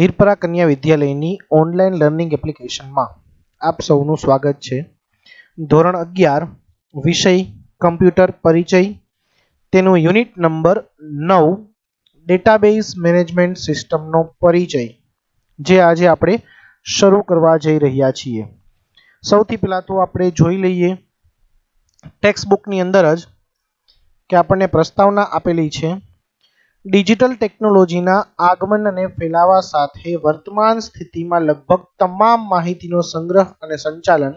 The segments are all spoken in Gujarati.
હીરપરા કન્યા વિદ્યાલયની ઓનલાઈન લર્નિંગ એપ્લિકેશનમાં આપ સૌનું સ્વાગત છે ધોરણ અગિયાર વિષય કમ્પ્યુટર પરિચય તેનું યુનિટ નંબર નવ ડેટાબેઝ મેનેજમેન્ટ સિસ્ટમનો પરિચય જે આજે આપણે શરૂ કરવા જઈ રહ્યા છીએ સૌથી પહેલાં તો આપણે જોઈ લઈએ ટેક્સ્ટ બુકની અંદર જ કે આપણને પ્રસ્તાવના આપેલી છે ડિજિટલ ટેકનોલોજીના આગમન અને ફેલાવા સાથે વર્તમાન સ્થિતિમાં લગભગ તમામ માહિતીનો સંગ્રહ અને સંચાલન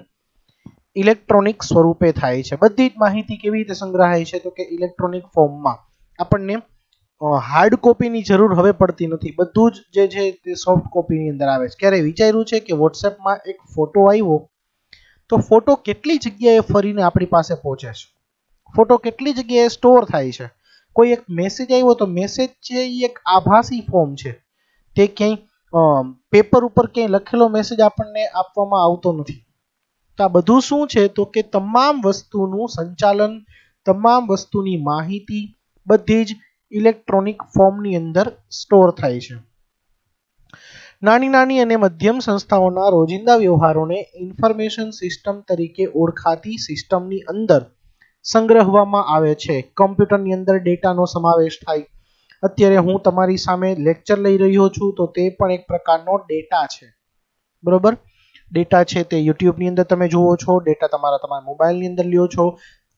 ઇલેક્ટ્રોનિક સ્વરૂપે થાય છે બધી જ માહિતી કેવી રીતે સંગ્રહાય છે તો કે ઇલેક્ટ્રોનિક ફોર્મમાં આપણને હાર્ડ કોપીની જરૂર હવે પડતી નથી બધું જ જે છે તે સોફ્ટ કોપીની અંદર આવે છે ક્યારે વિચાર્યું છે કે વોટ્સએપમાં એક ફોટો આવ્યો તો ફોટો કેટલી જગ્યાએ ફરીને આપણી પાસે પહોંચે છે ફોટો કેટલી જગ્યાએ સ્ટોર થાય છે કોઈ એક મેસેજ આવ્યો તો મેસેજ છે એ એક આભાસી ફોર્મ છે તે ક્યાંય પેપર ઉપર ક્યાંય લખેલો મેસેજ આપણને આપવામાં આવતો નથી તો આ બધું શું છે તો કે તમામ વસ્તુનું સંચાલન તમામ વસ્તુની માહિતી બધી જ ઇલેક્ટ્રોનિક ફોર્મની અંદર સ્ટોર થાય છે નાની નાની અને મધ્યમ સંસ્થાઓના રોજિંદા વ્યવહારોને ઇન્ફોર્મેશન સિસ્ટમ તરીકે ઓળખાતી સિસ્ટમની અંદર સંગ્રહવામાં આવે છે કમ્પ્યુટરની અંદર ડેટાનો સમાવેશ થાય અત્યારે હું તમારી સામે લેક્ચર લઈ રહ્યો છું તો તે પણ એક પ્રકારનો ડેટા છે બરોબર ડેટા છે તે યુટ્યુબની અંદર તમે જુઓ છો ડેટા તમારા તમારા મોબાઈલની અંદર લ્યો છો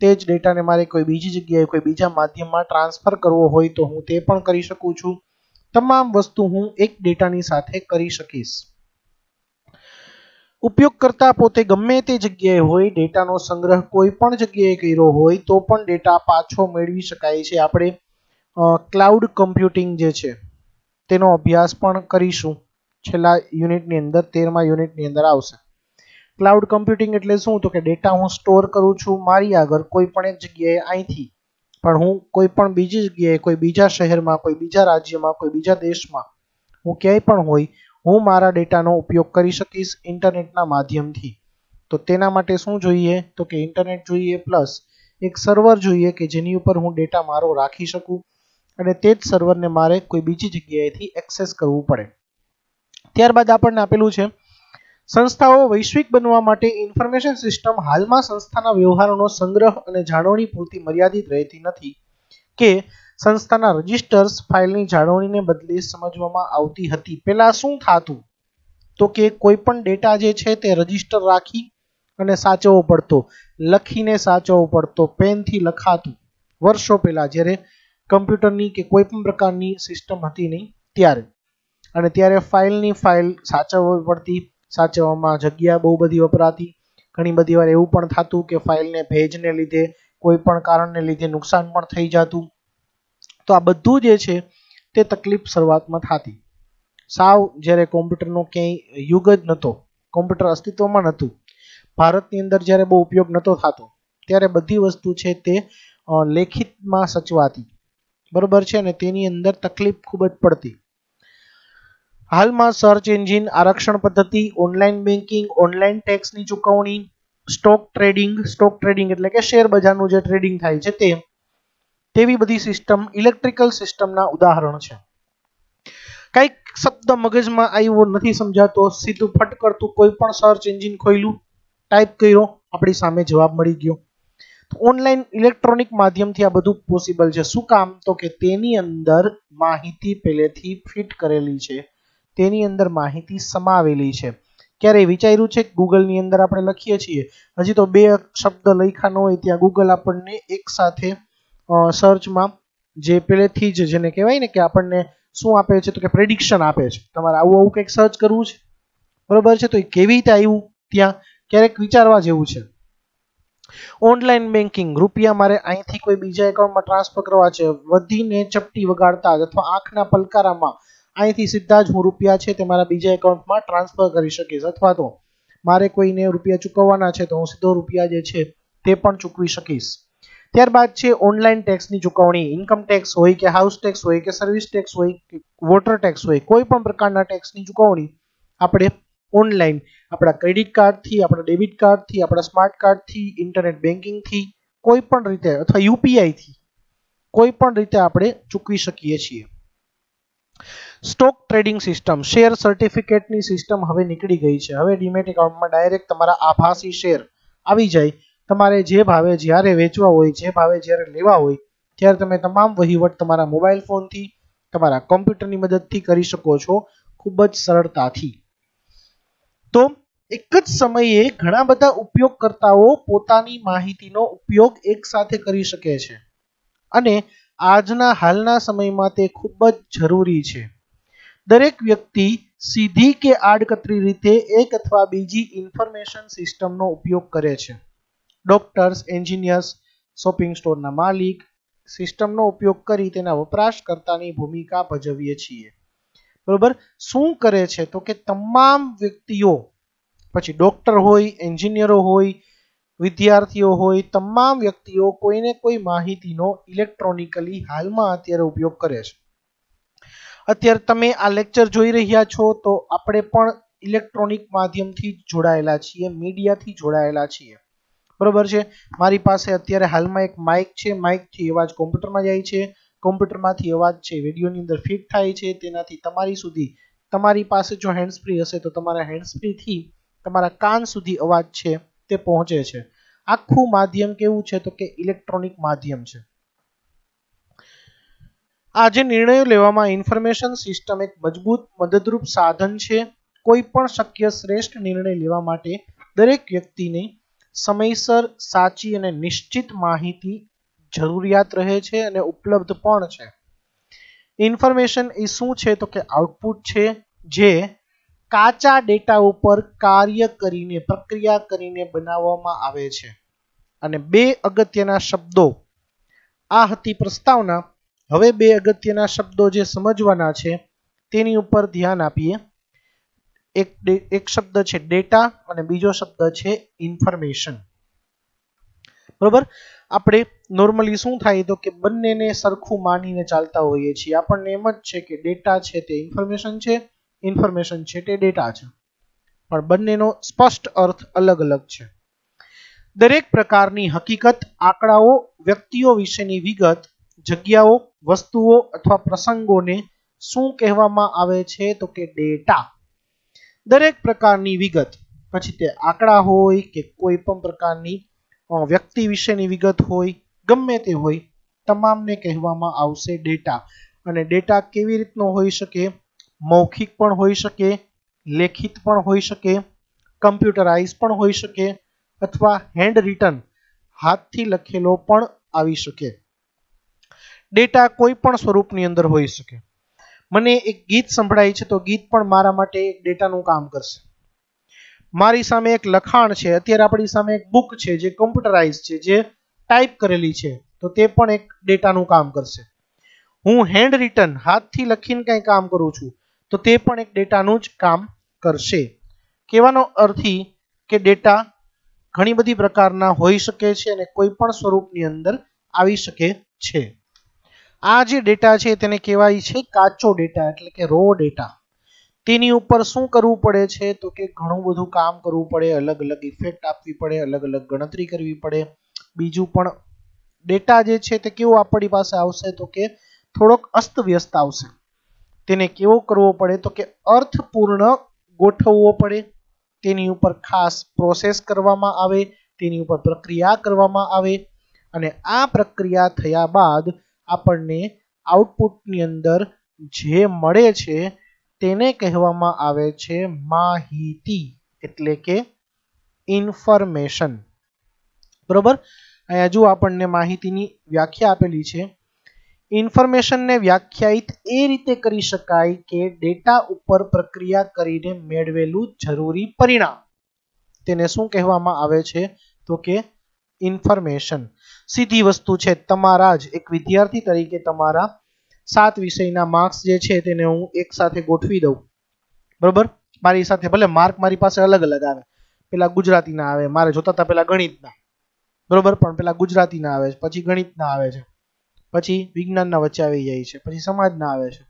તે જ ડેટાને મારે કોઈ બીજી જગ્યાએ કોઈ બીજા માધ્યમમાં ટ્રાન્સફર કરવો હોય તો હું તે પણ કરી શકું છું તમામ વસ્તુ હું એક ડેટાની સાથે કરી શકીશ ઉપયોગકર્તા પોતે ગમે તે જગ્યાએ હોય ડેટાનો સંગ્રહ કોઈ પણ જગ્યાએ કર્યો હોય તો પણ ડેટા પાછો મેળવી શકાય છે આપણે ક્લાઉડ કમ્પ્યુટિંગ જે છે તેનો અભ્યાસ પણ કરીશું છેલ્લા યુનિટની અંદર તેરમા યુનિટની અંદર આવશે ક્લાઉડ કમ્પ્યુટિંગ એટલે શું તો કે ડેટા હું સ્ટોર કરું છું મારી આગળ કોઈ પણ એક જગ્યાએ અહીંથી પણ હું કોઈ પણ બીજી જગ્યાએ કોઈ બીજા શહેરમાં કોઈ બીજા રાજ્યમાં કોઈ બીજા દેશમાં હું ક્યાંય પણ હોય હું મારા ડેટાનો ઉપયોગ કરી શકીશ ઇન્ટરનેટના માધ્યમથી તો તેના માટે શું જોઈએ તો કે ઇન્ટરનેટ જોઈએ પ્લસ એક સર્વર જોઈએ કે જેની ઉપર હું ડેટા મારો રાખી શકું અને તે જ સર્વરને મારે કોઈ બીજી જગ્યાએથી એક્સેસ કરવું પડે ત્યારબાદ આપણને આપેલું છે સંસ્થાઓ વૈશ્વિક બનવા માટે ઇન્ફોર્મેશન સિસ્ટમ હાલમાં સંસ્થાના વ્યવહારોનો સંગ્રહ અને જાળવણી પૂરતી મર્યાદિત રહેતી નથી કે સંસ્થાના રજિસ્ટર્સ ફાઇલની જાળવણીને બદલે સમજવામાં આવતી હતી પહેલાં શું થતું તો કે કોઈ પણ ડેટા જે છે તે રજિસ્ટર રાખી અને સાચવવો પડતો લખીને સાચવવો પડતો પેનથી લખાતું વર્ષો પહેલાં જ્યારે કમ્પ્યુટરની કે કોઈ પણ પ્રકારની સિસ્ટમ હતી નહીં ત્યારે અને ત્યારે ફાઇલની ફાઇલ સાચવવી પડતી સાચવવામાં જગ્યા બહુ બધી વપરાતી ઘણી બધી વાર એવું પણ થતું કે ફાઇલને ભેજને લીધે કોઈ પણ કારણને લીધે નુકસાન પણ થઈ જતું તો આ બધું જે છે તે તકલીફ શરૂઆતમાં થતી સાવ જ્યારે કોમ્પ્યુટરનો ક્યાંય યુગ જ નહોતો કોમ્પ્યુટર અસ્તિત્વમાં નહોતું ભારતની અંદર જ્યારે બહુ ઉપયોગ નહોતો થતો ત્યારે બધી વસ્તુ છે તે લેખિતમાં સચવાતી બરોબર છે અને તેની અંદર તકલીફ ખૂબ જ પડતી હાલમાં સર્ચ એન્જિન આરક્ષણ પદ્ધતિ ઓનલાઈન બેન્કિંગ ઓનલાઈન ટેક્સની ચૂકવણી સ્ટોક ટ્રેડિંગ સ્ટોક ટ્રેડિંગ એટલે કે શેર બજારનું જે ટ્રેડિંગ થાય છે તે તેવી બધી સિસ્ટમ ઇલેક્ટ્રિકલ સિસ્ટમના ઉદાહરણ છે કઈક શબ્દ મગજમાં આવ્યો નથી સમજાતો સીધું ફટકરતું કોઈ પણ સર્ચ એન્જિન ખોલ્યું ટાઈપ કર્યો આપણી સામે જવાબ મળી ગયો ઓનલાઈન ઇલેક્ટ્રોનિક માધ્યમથી આ બધું પોસિબલ છે શું કામ તો કે તેની અંદર માહિતી પહેલેથી ફિટ કરેલી છે તેની અંદર માહિતી સમાવેલી છે ક્યારે વિચાર્યું છે કે ગૂગલની અંદર આપણે લખીએ છીએ હજી તો બે શબ્દ લખ્યા ન હોય ત્યાં ગૂગલ આપણને એક સાથે સર્ચમાં જે પહેલેથી જ જેને કહેવાય ને કે આપણને શું આપે છે તો કે પ્રેડિક્શન આપે છે તમારે આવું આવું કંઈક સર્ચ કરવું છે બરોબર છે તો એ કેવી રીતે આવ્યું ત્યાં ક્યારેક વિચારવા જેવું છે ઓનલાઈન બેન્કિંગ રૂપિયા મારે અહીંથી કોઈ બીજા એકાઉન્ટમાં ટ્રાન્સફર કરવા છે વધીને ચપટી વગાડતા જ અથવા આંખના પલકારામાં અહીંથી સીધા જ હું રૂપિયા છે તે મારા બીજા એકાઉન્ટમાં ટ્રાન્સફર કરી શકીશ અથવા તો મારે કોઈને રૂપિયા ચૂકવવાના છે તો હું સીધો રૂપિયા જે છે તે પણ ચૂકવી શકીશ ત્યારબાદ છે ઓનલાઈન ટેક્સની ચુકવણી ઇન્કમ ટેક્સ હોય કે હાઉસ ટેક્સ હોય કે સર્વિસ ટેક્સ હોય કે વોટર ટેક્સ હોય કોઈ પણ પ્રકારના ટેક્સની ચુકવણી આપણે ઓનલાઈન આપણા ક્રેડિટ કાર્ડથી આપણા ડેબિટ કાર્ડથી આપણા સ્માર્ટ કાર્ડથી ઇન્ટરનેટ બેન્કિંગથી કોઈ પણ રીતે અથવા યુપીઆઈથી કોઈ પણ રીતે આપણે ચૂકવી શકીએ છીએ સ્ટોક ટ્રેડિંગ સિસ્ટમ શેર સર્ટિફિકેટની સિસ્ટમ હવે નીકળી ગઈ છે હવે ડીમેટ એકાઉન્ટમાં ડાયરેક્ટ તમારા આભાસી શેર આવી જાય તમારે જે ભાવે જ્યારે વેચવા હોય જે ભાવે જ્યારે લેવા હોય ત્યારે તમે તમામ વહીવટ તમારા મોબાઈલ ફોનથી તમારા કોમ્પ્યુટરની મદદથી કરી શકો છો ખૂબ જ સરળતાથી તો એક જ સમયે ઘણા બધા ઉપયોગકર્તાઓ પોતાની માહિતીનો ઉપયોગ એકસાથે કરી શકે છે અને આજના હાલના સમયમાં તે ખૂબ જ જરૂરી છે દરેક વ્યક્તિ સીધી કે આડકતરી રીતે એક અથવા બીજી ઇન્ફોર્મેશન સિસ્ટમનો ઉપયોગ કરે છે ડોક્ટર્સ એન્જિનિયર્સ શોપિંગ સ્ટોરના માલિક સિસ્ટમનો ઉપયોગ કરી તેના વપરાશકર્તાની ભૂમિકા ભજવીએ છીએ બરોબર શું કરે છે તો કે તમામ વ્યક્તિઓ પછી ડોક્ટર હોય એન્જિનિયરો હોય વિદ્યાર્થીઓ હોય તમામ વ્યક્તિઓ કોઈને કોઈ માહિતીનો ઇલેક્ટ્રોનિકલી હાલમાં અત્યારે ઉપયોગ કરે છે અત્યારે તમે આ લેક્ચર જોઈ રહ્યા છો તો આપણે પણ ઇલેક્ટ્રોનિક માધ્યમથી જોડાયેલા છીએ મીડિયાથી જોડાયેલા છીએ બરોબર છે મારી પાસે અત્યારે હાલમાં એક માઇક છે માઇકથી અવાજ કોમ્પ્યુટરમાં જાય છે કોમ્પ્યુટરમાંથી અવાજ છે વિડીયોની અંદર ફિટ થાય છે તેનાથી તમારી સુધી તમારી પાસે જો હેન્ડ્સ ફ્રી હશે તો તમારા હેન્ડ્સ ફ્રીથી તમારા કાન સુધી અવાજ છે તે પહોંચે છે આખું માધ્યમ કેવું છે તો કે ઇલેક્ટ્રોનિક માધ્યમ છે આ જે નિર્ણયો લેવામાં ઇન્ફોર્મેશન સિસ્ટમ એક મજબૂત મદદરૂપ સાધન છે કોઈ પણ શક્ય શ્રેષ્ઠ નિર્ણય લેવા માટે દરેક વ્યક્તિની સમયસર સાચી અને નિશ્ચિત માહિતી જરૂરિયાત રહે છે અને ઉપલબ્ધ પણ છે ઇન્ફોર્મેશન એ શું છે તો કે આઉટપુટ છે જે કાચા ડેટા ઉપર કાર્ય કરીને પ્રક્રિયા કરીને બનાવવામાં આવે છે અને બે અગત્યના શબ્દો આ હતી પ્રસ્તાવના હવે બે અગત્યના શબ્દો જે સમજવાના છે તેની ઉપર ધ્યાન આપીએ એક એક શબ્દ છે ડેટા અને બીજો શબ્દ છે ઇન્ફોર્મેશન બરોબર આપણે નોર્મલી શું થાય તો કે બંનેને સરખું માનીને ચાલતા હોઈએ છીએ આપણને એમ જ છે કે ડેટા છે તે ઇન્ફોર્મેશન છે ઇન્ફોર્મેશન છે તે ડેટા છે પણ બંનેનો સ્પષ્ટ અર્થ અલગ અલગ છે દરેક પ્રકારની હકીકત આંકડાઓ વ્યક્તિઓ વિશેની વિગત જગ્યાઓ વસ્તુઓ અથવા પ્રસંગોને શું કહેવામાં આવે છે તો કે ડેટા દરેક પ્રકારની વિગત પછી તે આંકડા હોય કે કોઈ પણ પ્રકારની વ્યક્તિ વિશેની વિગત હોય ગમે તે હોય તમામને કહેવામાં આવશે ડેટા અને ડેટા કેવી રીતનો હોઈ શકે મૌખિક પણ હોઈ શકે લેખિત પણ હોઈ શકે કમ્પ્યુટરાઇઝ પણ હોઈ શકે અથવા હેન્ડ રિટર્ન હાથથી લખેલો પણ આવી શકે ડેટા કોઈ પણ સ્વરૂપની અંદર હોઈ શકે મને એક ગીત સંભળાય છે તો ગીત પણ મારા માટે એક ડેટાનું કામ કરશે મારી સામે એક લખાણ છે અત્યારે આપણી સામે એક બુક છે જે કમ્પ્યુટરાઇઝ છે જે ટાઈપ કરેલી છે તો તે પણ એક ડેટાનું કામ કરશે હું હેન્ડ રિટર્ન હાથથી લખીને કંઈ કામ કરું છું તો તે પણ એક ડેટાનું જ કામ કરશે કહેવાનો અર્થી કે ડેટા ઘણી બધી પ્રકારના હોઈ શકે છે અને કોઈ પણ સ્વરૂપની અંદર આવી શકે છે આ જે ડેટા છે તેને કહેવાય છે કાચો ડેટા એટલે કે રો ડેટા તેની ઉપર શું કરવું પડે છે તો કે ઘણું બધું કામ કરવું પડે અલગ અલગ ઇફેક્ટ આપવી પડે અલગ અલગ ગણતરી કરવી પડે બીજું પણ ડેટા જે છે તે કેવો આપણી પાસે આવશે તો કે થોડોક અસ્તવ્યસ્ત આવશે તેને કેવો કરવો પડે તો કે અર્થપૂર્ણ ગોઠવવો પડે તેની ઉપર ખાસ પ્રોસેસ કરવામાં આવે તેની ઉપર પ્રક્રિયા કરવામાં આવે અને આ પ્રક્રિયા થયા બાદ આપણને આઉટપુટની અંદર જે મળે છે તેને કહેવામાં આવે છે માહિતી એટલે કે ઇન્ફોર્મેશન બરોબર અહીંયા જુઓ આપણને માહિતીની વ્યાખ્યા આપેલી છે ઇન્ફોર્મેશનને વ્યાખ્યાયિત એ રીતે કરી શકાય કે ડેટા ઉપર પ્રક્રિયા કરીને મેળવેલું જરૂરી પરિણામ તેને શું કહેવામાં આવે છે તો કે ઇન્ફોર્મેશન સીધી વસ્તુ છે તમારા જ એક વિદ્યાર્થી તરીકે તમારા સાત વિષયના માર્ક્સ જે છે તેને હું એક સાથે ગોઠવી દઉં બરોબર મારી સાથે ભલે માર્ક મારી પાસે અલગ અલગ આવે પેલા ગુજરાતીના આવે મારે જોતા હતા પેલા ગણિતના બરોબર પણ પેલા ગુજરાતીના આવે છે પછી ગણિતના આવે છે પછી વિજ્ઞાનના વચ્ચે આવી જાય છે પછી સમાજના આવે છે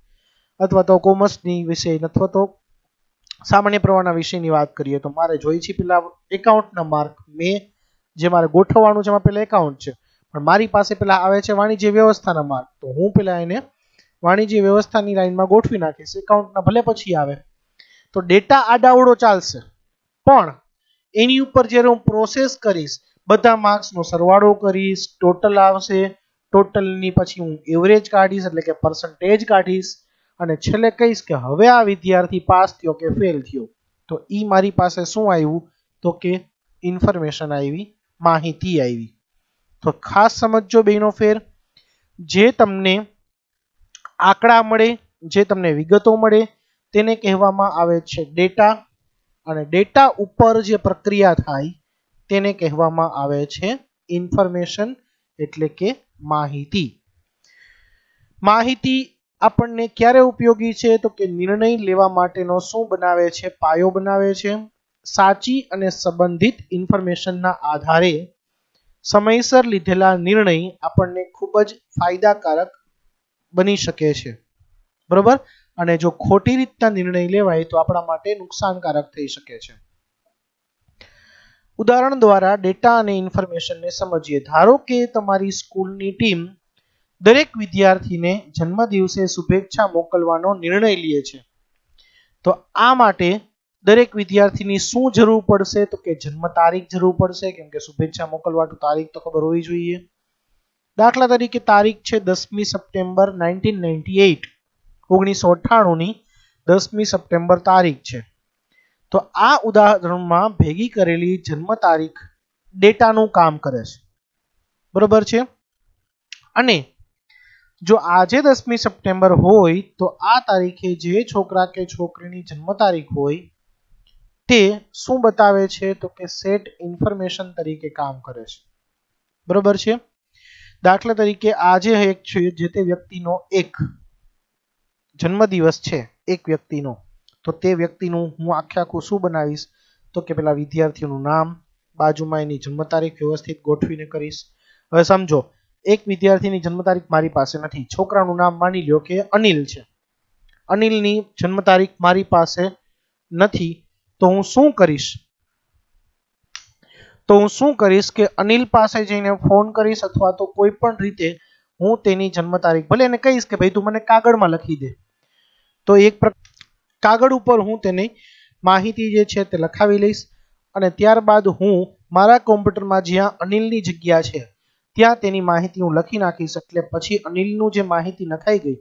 અથવા તો કોમર્સની વિષય અથવા તો સામાન્ય પ્રવાહના વિષયની વાત કરીએ તો મારે જોઈ છે પેલા એકાઉન્ટના માર્ક મેં જે મારે ગોઠવવાનું છે એમાં પેલા એકાઉન્ટ છે પણ મારી પાસે પેલા આવે છે વાણિજ્ય વ્યવસ્થાના માર્ક તો હું પેલા એને વાણિજ્ય વ્યવસ્થાની લાઈનમાં ગોઠવી નાખીશ એકાઉન્ટના ભલે પછી આવે તો ડેટા આડાવડો ચાલશે પણ એની ઉપર જ્યારે હું પ્રોસેસ કરીશ બધા માર્ક્સનો સરવાળો કરીશ ટોટલ આવશે ટોટલની પછી હું એવરેજ કાઢીશ એટલે કે પર્સન્ટેજ કાઢીશ અને છેલ્લે કહીશ કે હવે આ વિદ્યાર્થી પાસ થયો કે ફેલ થયો તો એ મારી પાસે શું આવ્યું તો કે ઇન્ફોર્મેશન આવી માહિતી આવી તો ખાસ સમજજો બેનો ફેર જે તમને આંકડા મળે જે તમને વિગતો મળે તેને કહેવામાં આવે છે ડેટા અને ડેટા ઉપર જે પ્રક્રિયા થાય તેને કહેવામાં આવે છે ઇન્ફોર્મેશન એટલે કે માહિતી માહિતી આપણને ક્યારે ઉપયોગી છે તો કે નિર્ણય લેવા માટેનો શું બનાવે છે પાયો બનાવે છે સાચી અને સંબંધિત ઇન્ફોર્મેશનના આધારે સમયસર લીધેલા નિર્ણય આપણને ખૂબ જ ફાયદાકારક બની શકે છે બરોબર અને જો ખોટી રીતના નિર્ણય લેવાય તો આપણા માટે નુકસાનકારક થઈ શકે છે ઉદાહરણ દ્વારા ડેટા અને ઇન્ફોર્મેશનને સમજીએ ધારો કે તમારી સ્કૂલની ટીમ દરેક વિદ્યાર્થીને જન્મદિવસે શુભેચ્છા મોકલવાનો નિર્ણય લે છે તો આ માટે દરેક વિદ્યાર્થીની શું જરૂર પડશે તો કે જન્મ તારીખ જરૂર પડશે કેમ કે શુભેચ્છા મોકલવાનું તારીખ તો ખબર હોવી જોઈએ દાખલા તરીકે તારીખ છે દસમી સપ્ટેમ્બર નાઇન્ટીન નાઇન્ટી એઇટ ઓગણીસો અઠ્ઠાણુંની દસમી સપ્ટેમ્બર તારીખ છે તો આ ઉદાહરણમાં ભેગી કરેલી જન્મ તારીખ ડેટાનું કામ કરે છે બરોબર છે અને જો આજે દસમી સપ્ટેમ્બર હોય તો આ તારીખે જે છોકરા કે છોકરીની જન્મ તારીખ હોય તે શું બતાવે છે તો કે સેટ ઇન્ફોર્મેશન તરીકે કામ કરે છે બરોબર છે દાખલા તરીકે આજે એક છે જે તે વ્યક્તિનો એક જન્મદિવસ છે એક વ્યક્તિનો તો તે વ્યક્તિનું હું આખે આખું શું બનાવીશ તો કે પેલા વિદ્યાર્થીનું નામ બાજુમાં એની જન્મ તારીખ વ્યવસ્થિત ગોઠવીને કરીશ હવે સમજો એક વિદ્યાર્થીની જન્મ તારીખ મારી પાસે નથી છોકરાનું નામ માની લ્યો કે અનિલ છે અનિલની જન્મ તારીખ મારી પાસે નથી તો હું શું કરીશ તો હું શું કરીશ કે અનિલ પાસે જઈને ફોન કરીશ અથવા તો કોઈ પણ રીતે હું તેની જન્મ તારીખ ભલે એને કહીશ કે ભાઈ તું મને કાગળમાં લખી દે તો એક કાગળ ઉપર હું તેની માહિતી જે છે તે લખાવી લઈશ અને ત્યારબાદ હું મારા કોમ્પ્યુટરમાં જ્યાં અનિલની જગ્યા છે ત્યાં તેની માહિતી હું લખી નાખીશ એટલે પછી અનિલનું જે માહિતી નખાઈ ગઈ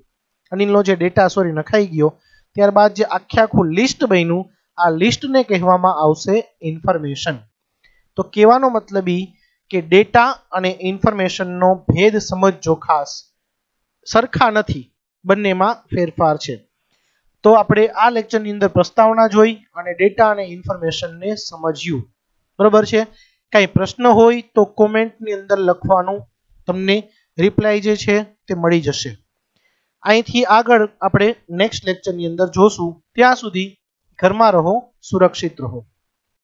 અનિલનો જે ડેટા સોરી નખાઈ ગયો ત્યારબાદ જે આખે આખું લિસ્ટ બન્યું આ લિસ્ટને કહેવામાં આવશે ઇન્ફોર્મેશન તો કહેવાનો મતલબ ઈ કે ડેટા અને ઇન્ફોર્મેશનનો ભેદ સમજજો ખાસ સરખા નથી બંનેમાં ફેરફાર છે તો આપણે આ લેક્ચરની અંદર પ્રસ્તાવના જોઈ અને ડેટા અને ઇન્ફોર્મેશનને સમજ્યું બરોબર છે કાંઈ પ્રશ્ન હોય તો કોમેન્ટની અંદર લખવાનું તમને રિપ્લાય જે છે તે મળી જશે અહીંથી આગળ આપણે નેક્સ્ટ લેક્ચરની અંદર જોશું ત્યાં સુધી ઘરમાં રહો સુરક્ષિત રહો